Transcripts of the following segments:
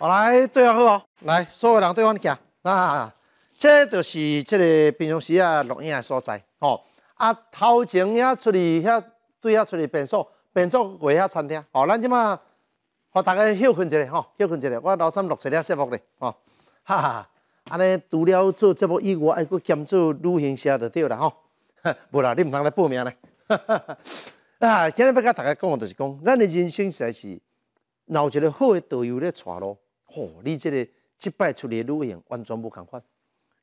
我来对号好哦，来所有人对号记啊！啊，这就是这个平常时啊录音的所在哦。啊，头前遐出去遐，对遐出去便所便作过遐餐厅哦。咱即马，我大家休困一下吼，休困一下。我老三录一了节目咧哦，哈哈！安尼除了做节目以外，还阁兼做旅行社就对啦吼。呵，无啦，你毋通来报名咧。哈哈！啊，今日要甲大家讲就是讲，咱的人生实在是有一个好的导游咧，带路。吼！你即个即摆出去旅行完全无共款，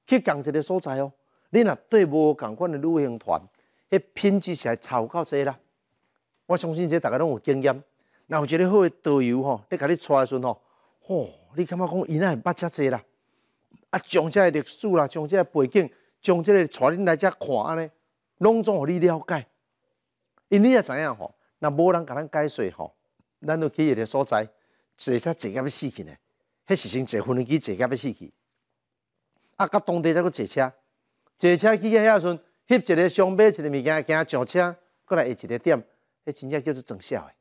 去同一个所在哦。你若对无共款的旅行团，迄品质会差有够侪啦。我相信这大家拢有经验。若有一个好导游吼，咧甲你带的时阵吼，吼，你感觉讲伊那会捌遮侪啦？啊，将这历史啦，将这背景，将这带恁来遮看安尼，拢总互你了解。因你也知影吼？若无人甲咱解说吼，咱去一个所在，坐车坐甲要死去呢。迄时阵坐飞机坐甲要死去，啊！到当地再阁坐车，坐车去到遐时阵，翕一个相、买一个物件，行上车过来下一个点，迄真正叫做真笑诶！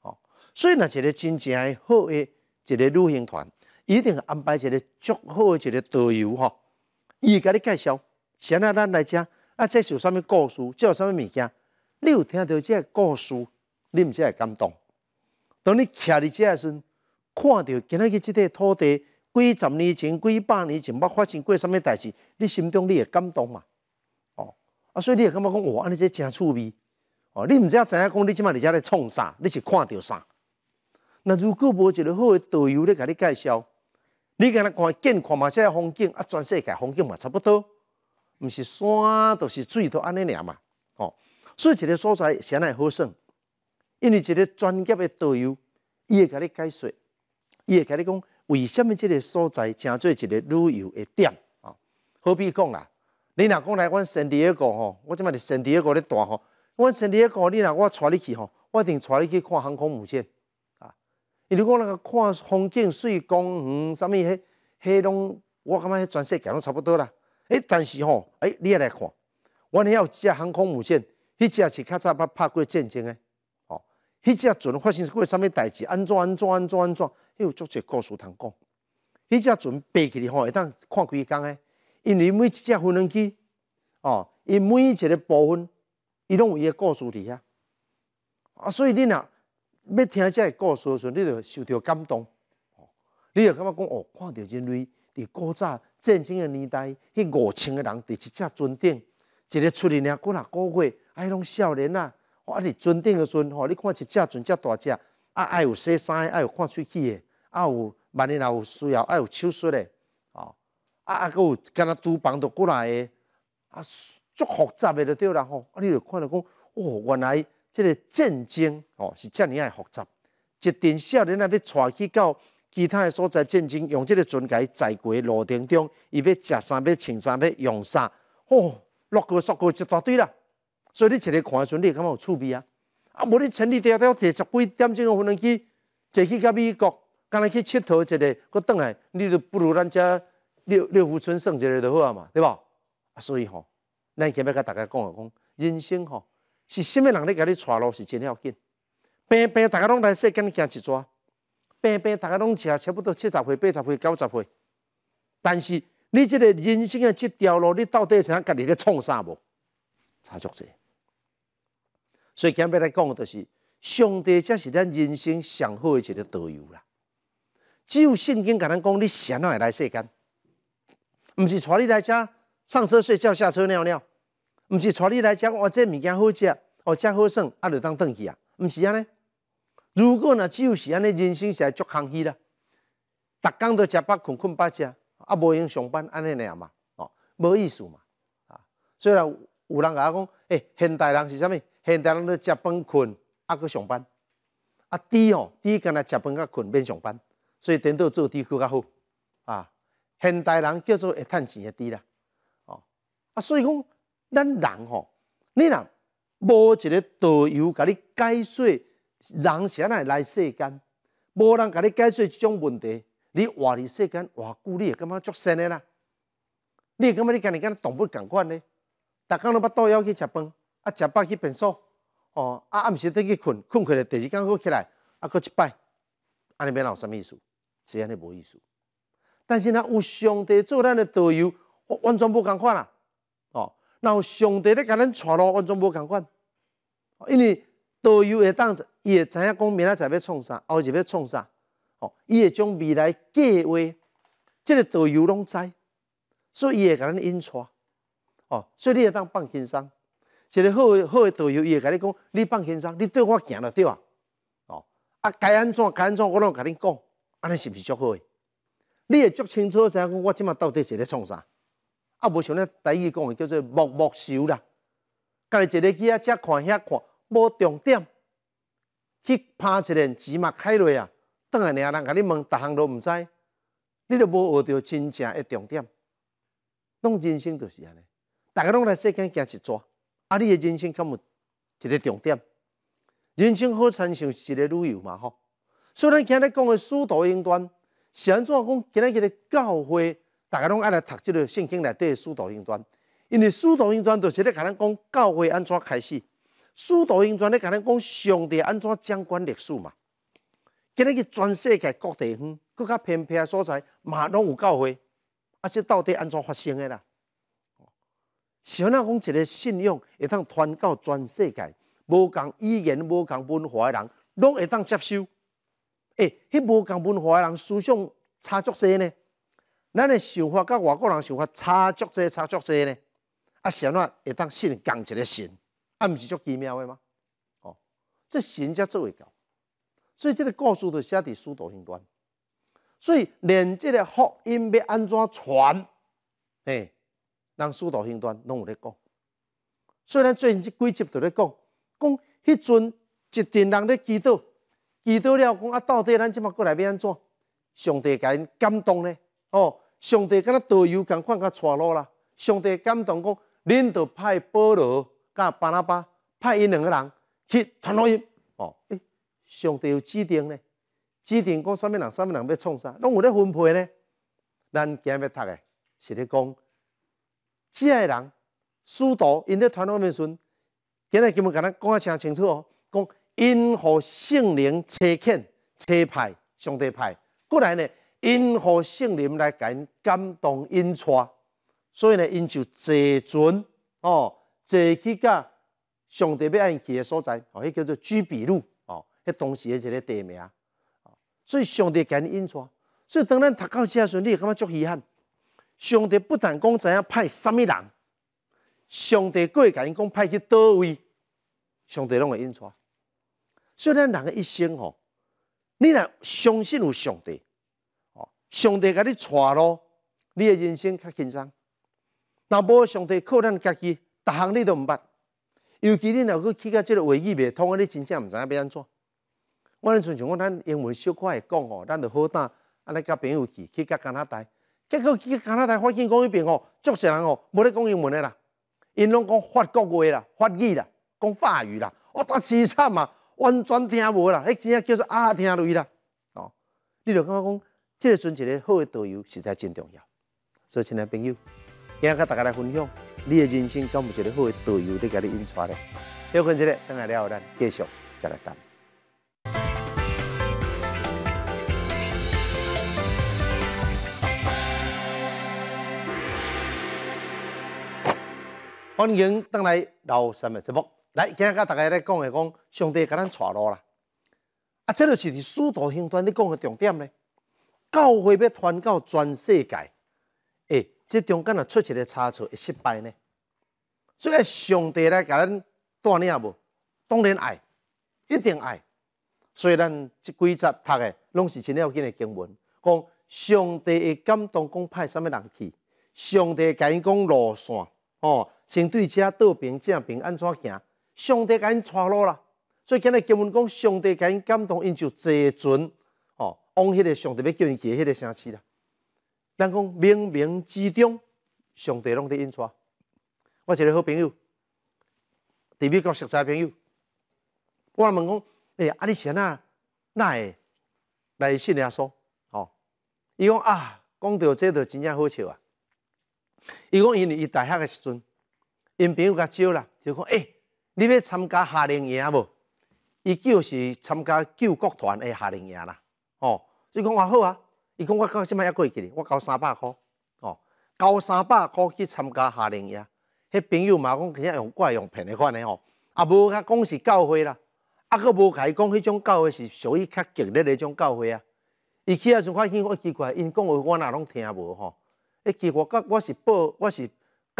哦，所以若一个真正好诶一个旅行团，一定会安排一个足好诶一个导游吼，伊甲你介绍，先啊咱来遮啊，是有啥物故事，这有啥物物件，你有听到这故事，你毋才会感动？当你徛伫遮时，阵，看到今日即这块土地，几十年前、几百年前，冇发生过什么代志，你心中你会感动嘛？哦，啊，所以你会感觉讲，哇，安尼真趣味。哦，你毋知影知影讲，你即摆在遮来创啥，你是看到啥？那如果无一个好的导游咧，给你介绍，你可能看见看嘛，即风景啊，全世界风景嘛差不多，毋是山就是水都安尼尔嘛？哦，所以一个所在相当好耍，因为一个专业的导游，伊会给你解说。伊会甲你讲，为什么即个所在诚做一个旅游的点啊？好比讲啦，你若讲来阮圣地迄个吼，我即摆伫圣地那个咧住吼，阮圣地迄个你若我带你去吼，我一定带你去看航空母舰啊！伊如讲那个看风景、水公园、啥物迄迄拢我感觉迄全世界拢差不多啦。诶，但是吼，诶，你也来看，我遐有一航空母舰，迄只是较早拍拍过战争诶，吼，迄只船发生过啥物代志？安怎安怎安怎安怎迄有足侪故事通讲，迄只船爬起来吼，会当看规工诶。因为每一只飞龙机，哦，伊每一个部分，伊拢有伊诶故事伫遐。啊，所以你若要听这故事时，你着受到感动。你又感觉讲哦，看到人类伫古早、战争诶年代，迄五千个人伫一只船顶，一个出几若个月，啊，迄哎，拢少年吼啊伫船顶诶时阵吼，你看一只船遮大只。啊，爱有洗衫，爱有看喙齿的，啊有万年若有需要，爱有手术的，哦，啊啊，佫有敢若厨帮到过来的，啊，足复杂诶，就对啦吼，啊，你就看到讲，哦，原来即个战争吼是遮尔爱复杂，一阵少年那要带去到其他诶所在战争，用即个船伊载过路程中，伊要食啥物，穿啥物，用啥，哦，落个收个一大堆啦，所以你一日看船，你感觉有趣味啊？啊，无你千里迢迢提十几点钟，可能去坐去甲美国，甘来去佚佗一下，佮倒来，你就不如咱遮六六福村耍一下就好啊嘛，对吧？啊，所以吼，咱今日甲大家讲讲，人生吼是甚物人咧甲你带路是真要紧。平平大家拢来世间行一撮，平平大家拢食差不多七十岁、八十岁、九十岁，但是你即个人生的即条路，你到底想家己咧创啥无？差足侪。所以今日来讲的就是上帝才是咱人生上好的一个导游啦。只有圣经甲咱讲，你上会来世间，毋是带你来遮上车睡觉，下车尿尿，毋是带你来遮哇，这物件好食，哦，遮好耍，啊，就当等去啊，毋是安尼。如果呢，只有是安尼，人生是在足空虚啦。逐工都食饱困困饱食，啊，无用上班安尼尔嘛，哦，无意思嘛。啊，所以啦，有人甲我讲，诶，现代人是啥物？现代人咧，食饭困，啊去上班。啊猪吼，猪干阿食饭甲困免上班，所以顶多做猪佫较好。啊，现代人叫做会趁钱阿猪啦，哦，啊，所以讲咱人吼，你若无一个导游甲你解说人生来世间，无人甲你解说即种问题，你活伫世间，活你会感觉足新咧啦？你感觉你今日敢若动不感款咧？逐工都不肚枵去食饭。啊，食饱去便所，哦，啊，暗时得去困，困起来第二天佫起来，啊，佫一摆，安尼变老，啥意思？是安尼无意思。但是若有上帝做咱的导游，完全无共款啊。哦，若有上帝咧甲咱带路，完全无共款。因为导游会当伊会知影讲明仔载要创啥，后日要创啥，哦，伊会将未来计划，即个导游拢知，所以伊会甲咱引错，哦，所以你会当放轻松。一个好好的导游，伊会甲你讲：，你放轻松，你对我行了，对啊。哦，啊该安怎，该安怎，我拢甲你讲，安尼是毋是足好？你会足清楚，知影我即马到底是咧创啥？啊，无像咱第语讲的叫做目目秀啦，己一个去遐遮看遐看，无重点，去拍一个芝麻开落啊，等下尔人甲你问，逐项都毋知，你都无学着真正的重点。拢，人生就是安尼，大家拢来世间行一逝。啊！你诶人生敢有一个重点，人生好亲像一个旅游嘛吼。所以咱今日讲嘅书读应端，安怎讲？今日今日教会大家拢爱来读即个圣经内底书读应端，因为书读应端就是咧甲咱讲教会安怎开始，书读应端咧甲咱讲上帝安怎掌管历史嘛。今日去全世界各地方，佫较偏僻诶所在，嘛拢有教会。啊，这到底安怎发生诶啦？安怎讲一个信仰会当传到全世界，无共语言、无共文化的人，拢会当接收。诶，迄无共文化的人思想差足侪呢？咱诶想法甲外国人想法差足侪、差足侪呢？啊，安怎会当信共一个神，阿毋是足奇妙诶吗？哦，这神才做会到。所以即个故事就写伫《速徒型端》。所以连即个福音要安怎传？诶。人数道云端拢有咧讲，虽然最近即几集在咧讲，讲迄阵一众人咧祈祷，祈祷了讲啊，到底咱即物过来要安怎？上帝甲因感动咧，哦，上帝敢若导游共款甲带路啦，上帝感动讲，恁着派保罗、甲班拉巴派因两个人去传福音，哦，诶，上帝有指定咧，指定讲啥物人、啥物人要创啥，拢有咧分配咧，咱今日读诶是咧讲。遮个人，师徒因在团论面顺，现日根本甲咱讲啊清清楚哦，讲因和圣灵切遣、切派，上帝派。过来呢，因和圣灵来跟感动因带，所以呢，因就坐船哦，坐去甲上帝要按去的所在，哦，迄叫做居比路，哦，迄当时的一个地名。啊，所以上帝甲因带，所以当咱读到这阵，你会感觉足遗憾。上帝不但讲知影派什么人，上帝还会甲因讲派去倒位，上帝拢会应撮。所以咱人的一生吼，你若相信有上帝，哦，上帝甲你带咯，你的人生较轻松。若无上帝靠咱家己，逐项你都毋捌。尤其你若去去到即个会议未通，你真正毋知影要安怎。我咧亲像我咱英文小可会讲吼，咱就好胆安尼甲朋友去去甲加拿大。结果去加拿大，发现讲那边哦，足多人哦，无在讲英文的啦，因拢讲法国话啦、法语啦、讲法语啦，我单凄惨嘛，完全听无啦，迄真正叫做啊听累啦。哦，你就跟我讲，即个阵一个好的导游实在真重要。所以，亲爱朋友，今日甲大家来分享，你的人生够有一个好的导游在甲你引错咧？下昆这里等下了后单，继续再来谈。欢迎登来老三明节目。来，今日甲大家来讲下讲，上帝甲咱带路啦。啊，这个是是四徒行传你讲个重点咧？教会要传到全世界，哎，这中间若出一个差错，会失败呢。所以上帝来甲咱带领无？当然爱，一定爱。所以咱即几集读嘅，拢是千条经嘅经文，讲上帝会感动，讲派什么人去？上帝甲因讲路线，哦。行对车道边，正平安怎行？上帝甲因带路啦，所以今日经文讲，上帝甲因感动，因就坐船哦，往迄个上帝要叫因去迄个城市啦。咱讲冥冥之中，上帝拢在因带。我一个好朋友，伫美国熟识朋友，我问讲，哎，阿你先那会来信耶说，哦，伊讲啊，讲到这都真正好笑啊，伊讲因伊大学的时阵。因朋友较少啦，就讲诶，你要参加夏令营无？伊就是参加救国团诶夏令营啦，吼。伊讲我好啊？伊讲我今次也过去咧，我交三百箍哦，交三百箍去参加夏令营。迄朋友嘛讲，其实用怪用骗诶看诶吼，也无讲是教会啦，啊佫无甲伊讲迄种教会是属于较激烈迄种教会啊。伊去也是发现我奇怪，因讲话我哪拢听无吼。一奇怪，我我是报我是。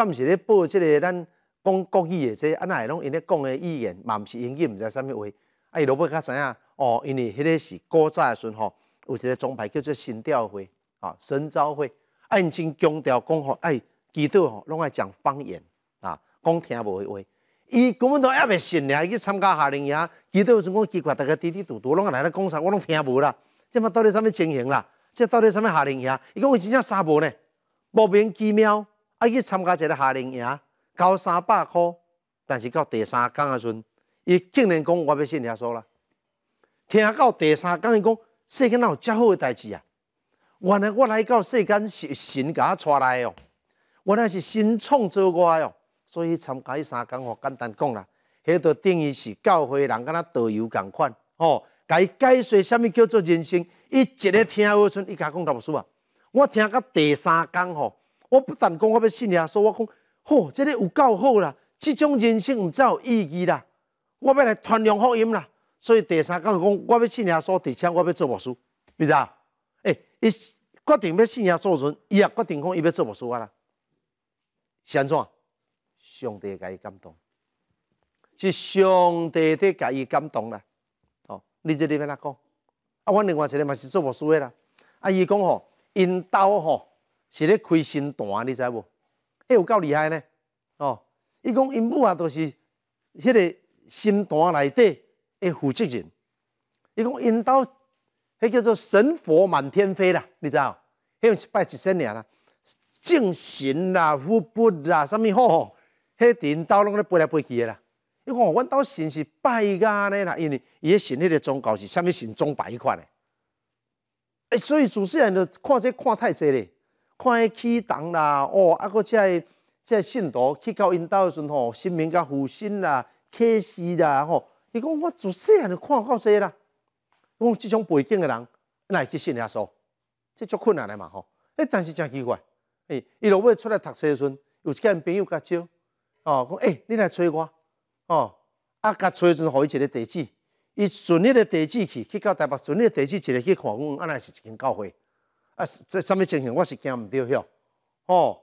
毋是咧报即个咱讲国语诶，说啊，那会拢因咧讲诶语言嘛？毋是英语，毋知啥物话。啊，伊老尾较知影，哦，因为迄个是古早诶时阵吼，有一个总派叫做神雕会，啊，神招会，因真强调讲吼，哎，祈祷吼，拢爱讲方言，啊，讲听无诶话。伊根本都抑未信，俩伊去参加夏令营，祈祷时阵讲奇怪，逐个滴滴嘟嘟拢安来咧讲啥，我拢听无啦。即嘛到底啥物情形啦？即到底啥物夏令营？伊讲伊真正傻无呢，莫名其妙。啊！去参加一个夏令营，交三百块，但是到第三天的时阵，伊竟然讲我要信耶稣了。听到第三天，伊讲世间有遮好的代志啊！原来我来到世间是神给我带来哦，原来是神创造我哦。所以参加去三天我简单讲啦，迄个等于是教会人敢若导游共款哦，甲伊解释什么叫做人生。伊一日听的时阵，伊家讲达不输啊！我听到第三天吼。我不但讲我要信耶稣，我讲，吼，这个有够好啦，这种人生唔才有意义啦，我要来传扬福音啦。所以第三讲讲我要信耶稣，而且我要做牧师，你知道？哎，伊决定要信耶稣存，伊也决定讲伊要做牧师啦。是安怎？上帝甲伊感动，是上帝会甲伊感动啦。哦，你这里边哪讲？啊，我另外一个嘛是做牧师啦。啊，伊讲吼，因兜吼。是咧开新坛，你知无？哎，有够厉害呢！哦，伊讲因母啊，都是迄个新坛内底诶负责人。伊讲因兜迄叫做神佛满天飞啦，你知无？迄有拜一仙娘啦，敬神啦、佛佛啦，啥物吼？迄因兜拢咧飞来飞去啦。伊讲阮兜神是拜噶咧啦，因为伊咧神迄个宗教是啥物神宗拜一款咧。哎，所以主持人就看这看太济咧。看起动啦，哦，啊搁即系即信徒去到因兜诶时阵吼，新明甲复兴啦、启示啦吼，伊讲我自细汉就看到些啦。讲即种背景诶人来去信耶稣，即足困难诶嘛吼。哎，但是真奇怪，哎，伊落尾出来读册诶时阵，有一间朋友较少，哦，讲诶，你来找我，哦，啊，甲找诶时阵，互伊一个地址，伊顺迄个地址去，去到台北，顺迄个地址一个去看讲，原尼是一间教会。啊，这啥物情形？我是惊唔对向，哦，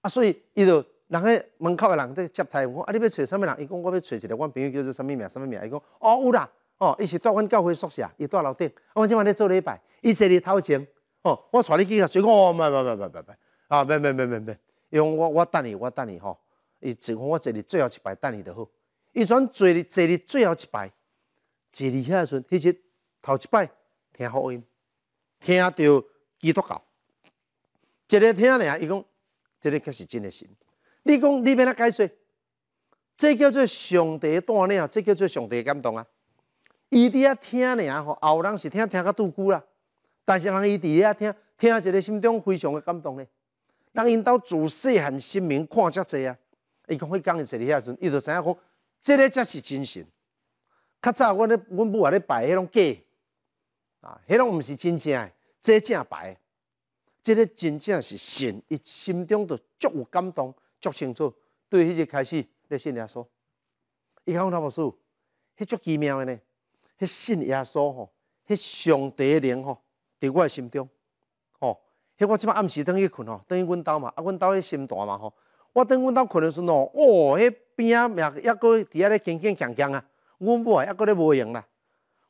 啊，所以伊就人个门口诶人在接待，我啊，你要找啥物人？伊讲我要找一个，我朋友叫做啥物名，啥物名？伊讲哦，有啦，哦，伊是住阮教会宿舍，伊住楼顶。我讲千咧做礼拜，伊坐伫头前，哦，我带你去啊，谁讲？没没没没没，啊，没没没没没，伊讲我我等你，我等你吼，伊只讲我坐伫最后一排等你就好。伊讲坐伫坐伫最后一排，坐伫遐时阵，迄日头一摆听福音，听到。基督教，一个听咧伊讲，这个才是真的神。你讲，你免他解释，这叫做上帝锻炼，啊，这叫做上帝感动啊。伊伫遐听咧啊吼，后人是听听较拄久啦，但是人伊伫遐听，听一个心中非常的感动咧。人因兜自细汉心闻看遮济啊，伊讲，迄讲伊坐伫遐时阵，伊就知影讲，这个才是真神。较早阮咧，阮母阿咧拜迄种假，啊，迄种毋是真正诶。这正白，这个真正是信，伊心中就足有感动，足清楚。对迄日开始，咧信耶稣，伊讲他无错，迄足奇妙的呢。迄信耶稣吼，迄上帝灵吼，伫我心中吼。迄我即摆暗时等去困吼，等于阮兜嘛，啊阮兜迄心大嘛吼。我等阮兜困的时阵哦，迄边啊，也也搁伫遐咧强强强强啊，阮母啊也搁咧无用啦，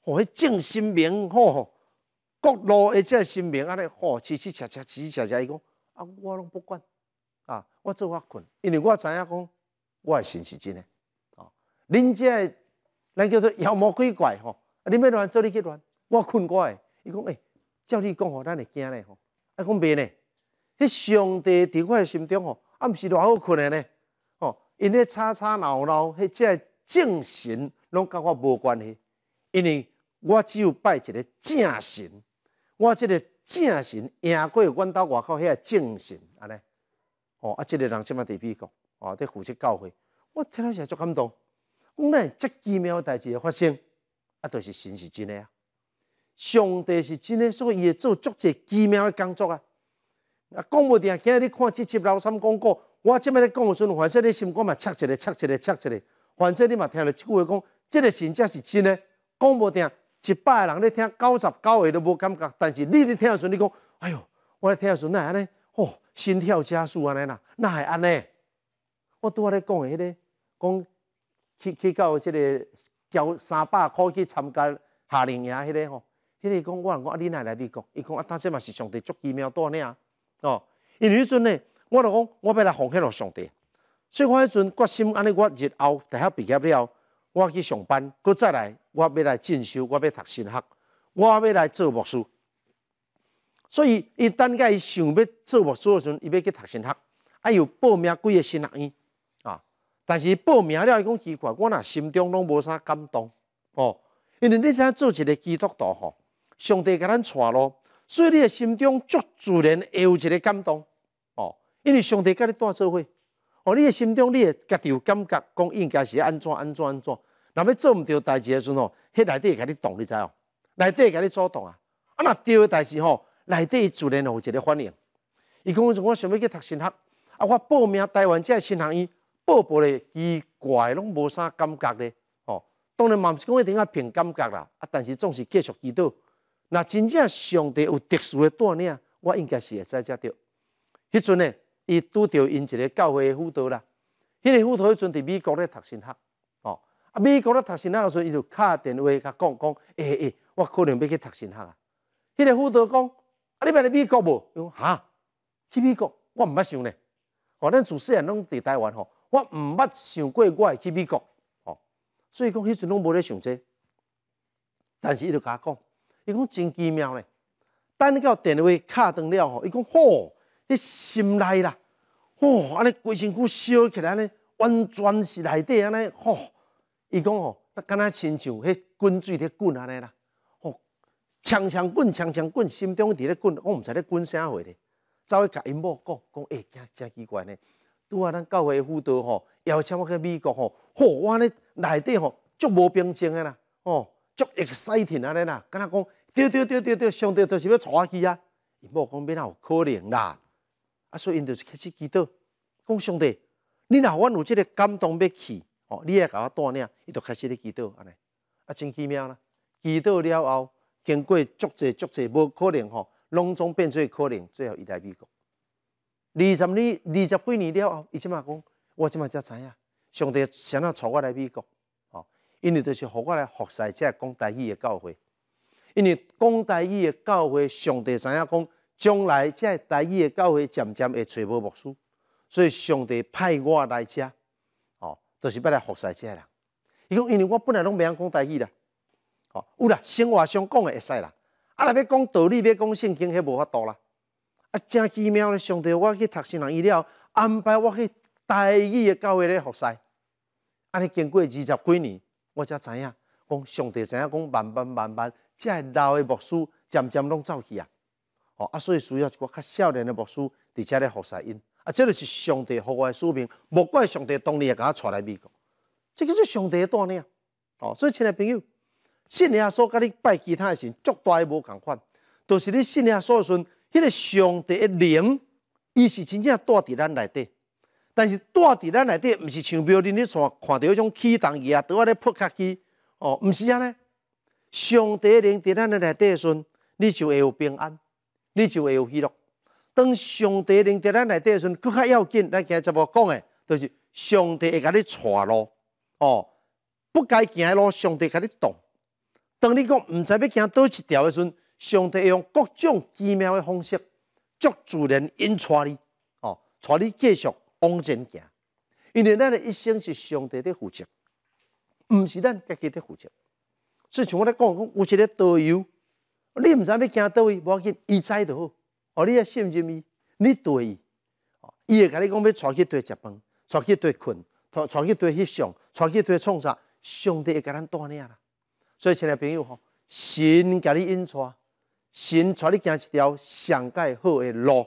哦，迄正心明吼吼。各路的即个神明安尼，吼，七七七七，七七七七，伊讲，啊，我拢不管，啊，我做我困，因为我知影讲，我的心是真诶，吼，恁即个，咱叫做妖魔鬼怪吼，啊，恁要乱做，你去乱，我困我诶，伊讲，诶，照你讲吼，咱会惊嘞吼，啊，讲袂呢，迄上帝伫我诶心中吼，啊，毋是乱好困诶呢，吼。因咧吵吵闹闹，迄只正神拢甲我无关系，因为我只有拜一个正神。我即个正神，赢过阮兜外口遐正神，安尼，哦，啊，即个人即嘛伫美国，哦，在负责教会，我听了是足感动。讲们遮奇妙代志会发生，啊，都是神是真诶啊！上帝是真诶，所以伊会做足侪奇妙诶工作啊！啊，讲无定，今日你看这集老三广告，我即摆咧讲，阵，反正你心肝嘛测出来，测出来，测出来，反正你嘛听着即句话讲，即个神才是真诶，讲无定。一百个人咧听九十九个都无感觉，但是你咧听诶时你讲，哎哟，我咧听诶时那安尼，哦，心跳加速安尼啦，那系安尼。我拄仔咧讲诶迄个，讲去去到即个交三百箍去参加夏令营迄个吼，迄个讲我讲阿你来来未讲，伊讲啊，他即嘛是上帝足伊妙多呢啊，哦，因迄阵呢，我就讲我要来奉献互上帝，所以我迄阵决心安尼，我日后大学毕业了。我去上班，佢再来，我要来进修，我要读新学，我要来做牧师。所以，伊等间伊想要做牧师时阵，伊要去读新学，啊，有报名几个新学院啊！但是报名了，伊讲奇怪，我若心中拢无啥感动哦，因为你想做一个基督徒吼，上帝甲咱带路，所以你的心中足自然会有一个感动哦，因为上帝甲你带社会，哦，你的心中你会有感觉，讲应该是安怎安怎安怎。若要做毋对代志的时候，迄内底甲你动，你知哦？内底甲你阻挡啊！啊，若对的代志吼，内底自然有一个反应。伊讲，我想要去读神学，啊，我报名台湾这系神学院，报报咧，奇怪，拢无啥感觉咧。哦，当然嘛，是讲一定下凭感觉啦。啊，但是总是继续祈祷。若真正上帝有特殊的锻炼，我应该是会知只对。迄阵呢，伊拄着因一个教会的辅导啦。迄个辅导迄阵伫美国咧读神学。啊！美国咧读神学嗰时，阵，伊就敲电话甲讲讲，诶、诶，我可能要去读神学啊。迄个辅导讲，啊，你捌去美国无？伊讲哈，去美国？我毋捌想咧。哦，咱自细人拢伫台湾吼，我毋捌想过我会去美国。哦，所以讲迄阵拢无咧想这。但是伊就甲我讲，伊讲真奇妙咧。等到电话敲断了吼，伊讲吼，迄心内啦，吼安尼规身躯烧起来安尼，完全是内底安尼吼。伊讲吼，那敢若亲像迄滚水咧滚安尼啦，吼，呛呛滚，呛呛滚，心中伫咧滚，我毋知咧滚啥货咧。走去甲伊某讲，讲哎，正奇怪呢，拄啊，咱教会辅导吼，有请我去美国吼，吼我呢内底吼足无平静啦，吼足 exciting 安尼啦，敢若讲，对对对对对，上帝著是要带我去啊。伊某讲，要哪有可能啦，啊，所以伊就是开始祈祷，讲上帝，你若阮有即个感动要去。哦，你也甲我带领，伊就开始咧祈祷安尼，啊真奇妙啦！祈祷了后，经过足济足济无可能吼，拢总变做可能，最后伊来美国。二十年、二十几年了后，伊即马讲，我即马才知影，上帝想要带我来美国，哦，因为就是互我来服习这讲大语诶教会。因为讲大义诶教会，上帝知影讲将来这大义诶教会渐渐会找无牧师，所以上帝派我来遮。就是要来学师姐啦。伊讲，因为我本来拢未晓讲大语啦，哦，有啦，生活上讲的会使啦。啊，若要讲道理，要讲圣经，迄无法度啦。啊，正奇妙咧！上帝我去读新人医了，安排我去大语的教会咧服侍。安尼经过二十几年，我才知影，讲上帝知影，讲慢慢慢慢，这老的牧师渐渐拢走去啊。哦，啊，所以需要一个较少年的牧师伫遮咧服侍因。啊，这就是上帝给我的使命。莫怪上帝当年也甲我带来美国，这叫是上帝的锻炼。哦，所以，亲爱朋友，信耶稣跟你拜其他神，足大也无共款。就是你信心里所信，那个上帝的灵，伊是真正带伫咱内底。但是带伫咱内底，毋是像庙里你常看到迄种启动仪啊，倒咧扑克机。哦，毋是安尼。上帝的灵伫咱内底的时阵，你就会有平安，你就会有喜乐。当上帝领伫咱内底的时阵，更较要紧。咱今日在步讲的，就是上帝会甲你带路。哦，不该行的路，上帝甲你挡。当你讲毋知要行倒一条的时，阵，上帝用各种奇妙的方式，足自然引带你，哦，带你继续往前行。因为咱的一生是上帝的负责，毋是咱家己的负责。所以像我咧讲，讲有一个导游，你毋知要行倒位，无要紧，伊知就好。哦，你要信任伊，你对伊，哦，伊会甲你讲要带去对食饭，带去对困，带带去对翕相，带去对创啥，上帝会甲咱带领啦。所以，亲爱朋友吼，神甲你引带，神带你行一条上界好的路，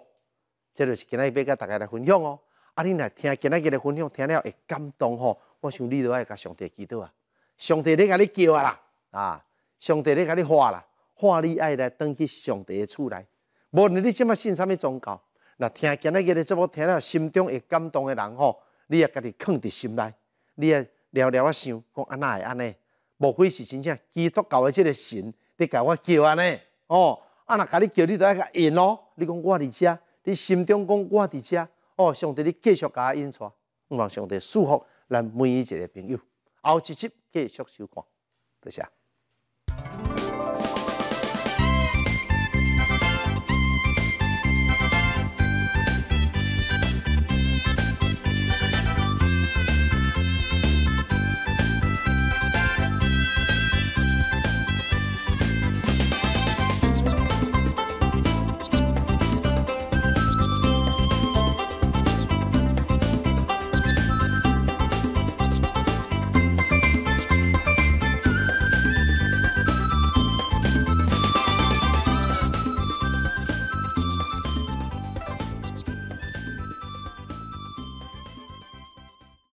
这就是今仔日要甲大家来分享哦。啊，你来听今仔日的分享，听了会感动吼。我想你都爱甲上帝祈祷啊，上帝咧甲你叫啊啦，啊，上帝咧甲你喊啦，喊你爱来登去上帝的厝内。无论你即嘛信啥物宗教，那听见那个你节目听了，心中会感动的人吼，你也家己藏伫心内，你也聊聊啊想，讲安那会安尼，无非是真正基督教的即个神伫甲我叫安尼，哦，啊若甲你叫，你都爱甲应咯，你讲我伫遮，你心中讲我伫遮，哦，上帝你继续甲我出来，我望上帝祝福咱每一个朋友，后一集继续收看，多谢。